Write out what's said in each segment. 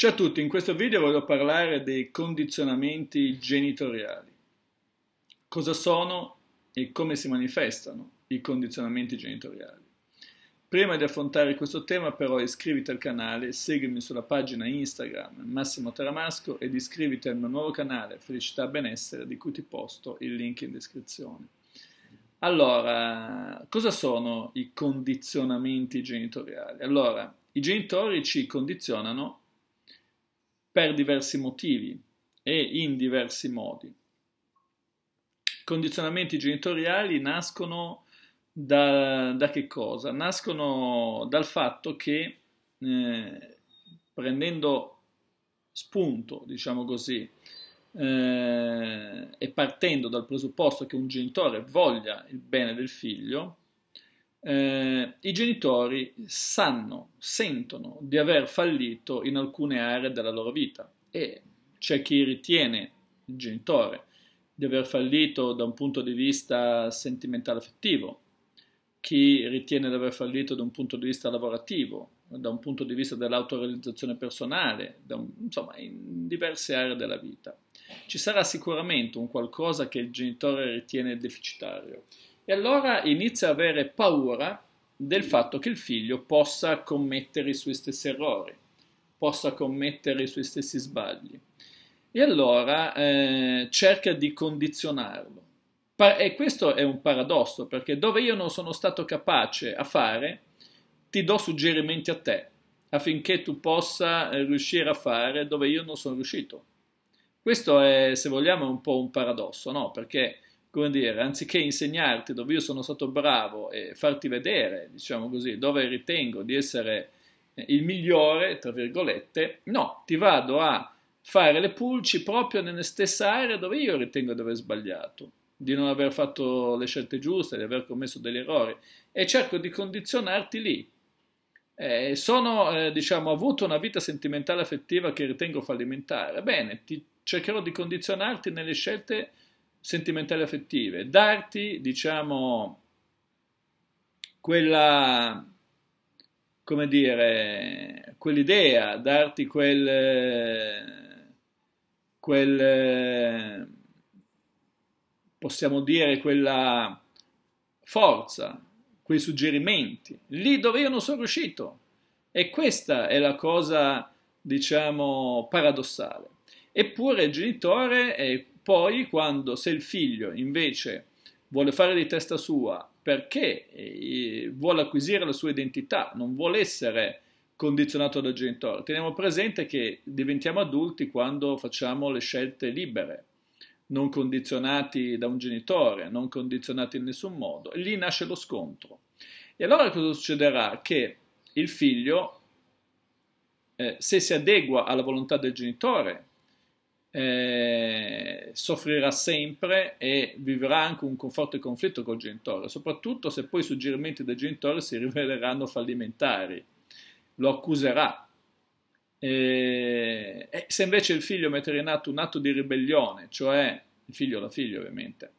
Ciao a tutti, in questo video voglio parlare dei condizionamenti genitoriali. Cosa sono e come si manifestano i condizionamenti genitoriali? Prima di affrontare questo tema però iscriviti al canale, seguimi sulla pagina Instagram Massimo Taramasco ed iscriviti al mio nuovo canale Felicità Benessere di cui ti posto il link in descrizione. Allora, cosa sono i condizionamenti genitoriali? Allora, i genitori ci condizionano per diversi motivi e in diversi modi. I Condizionamenti genitoriali nascono da, da che cosa? Nascono dal fatto che eh, prendendo spunto, diciamo così, eh, e partendo dal presupposto che un genitore voglia il bene del figlio, eh, i genitori sanno, sentono di aver fallito in alcune aree della loro vita e c'è chi ritiene il genitore di aver fallito da un punto di vista sentimentale affettivo, chi ritiene di aver fallito da un punto di vista lavorativo, da un punto di vista dell'autorealizzazione personale, un, insomma, in diverse aree della vita. Ci sarà sicuramente un qualcosa che il genitore ritiene deficitario. E allora inizia a avere paura del mm. fatto che il figlio possa commettere i suoi stessi errori, possa commettere i suoi stessi sbagli. E allora eh, cerca di condizionarlo. e questo è un paradosso, perché dove io non sono stato capace a fare, ti do suggerimenti a te, affinché tu possa riuscire a fare dove io non sono riuscito. Questo è, se vogliamo, un po' un paradosso, no? Perché come dire, anziché insegnarti dove io sono stato bravo e farti vedere, diciamo così, dove ritengo di essere eh, il migliore, tra virgolette, no, ti vado a fare le pulci proprio nelle stesse aree dove io ritengo di aver sbagliato, di non aver fatto le scelte giuste, di aver commesso degli errori e cerco di condizionarti lì. Eh, sono, eh, diciamo, avuto una vita sentimentale affettiva che ritengo fallimentare. Bene, ti, cercherò di condizionarti nelle scelte sentimentali affettive, darti, diciamo, quella, come dire, quell'idea, darti quel, quel, possiamo dire, quella forza, quei suggerimenti, lì dove io non sono riuscito. E questa è la cosa, diciamo, paradossale. Eppure il genitore, poi, quando se il figlio invece vuole fare di testa sua perché eh, vuole acquisire la sua identità, non vuole essere condizionato dal genitore. Teniamo presente che diventiamo adulti quando facciamo le scelte libere, non condizionati da un genitore, non condizionati in nessun modo. E lì nasce lo scontro. E allora cosa succederà? Che il figlio, eh, se si adegua alla volontà del genitore, eh, soffrirà sempre e vivrà anche un forte conflitto col genitore, soprattutto se poi i suggerimenti del genitore si riveleranno fallimentari, lo accuserà. E, e se invece il figlio metterà in atto un atto di ribellione, cioè il figlio o la figlia ovviamente,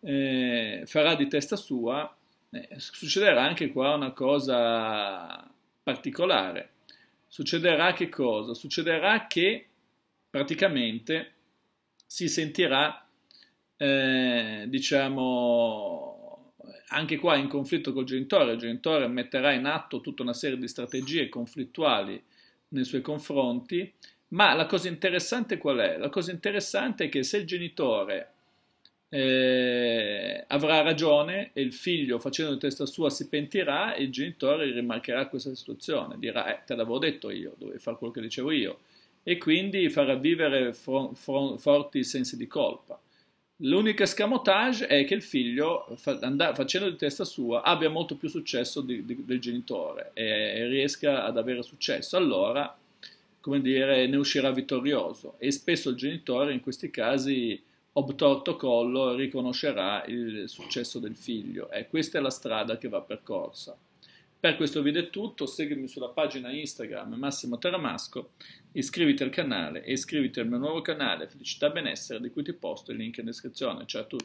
eh, farà di testa sua, eh, succederà anche qua una cosa particolare. Succederà che cosa? Succederà che praticamente si sentirà, eh, diciamo, anche qua in conflitto col genitore, il genitore metterà in atto tutta una serie di strategie conflittuali nei suoi confronti, ma la cosa interessante qual è? La cosa interessante è che se il genitore eh, avrà ragione e il figlio facendo di testa sua si pentirà il genitore rimarcherà questa situazione dirà eh, te l'avevo detto io dovevi fare quello che dicevo io e quindi farà vivere forti sensi di colpa. L'unico escamotage è che il figlio, facendo di testa sua, abbia molto più successo di, di, del genitore e, riesca ad avere successo. Allora, come dire, ne uscirà vittorioso e spesso il genitore in questi casi obtorto collo riconoscerà il successo del figlio. E questa è la strada che va percorsa. Per questo video è tutto, seguimi sulla pagina Instagram Massimo Taramasco, iscriviti al canale e iscriviti al mio nuovo canale Felicità Benessere di cui ti posto il link in descrizione. Ciao a tutti!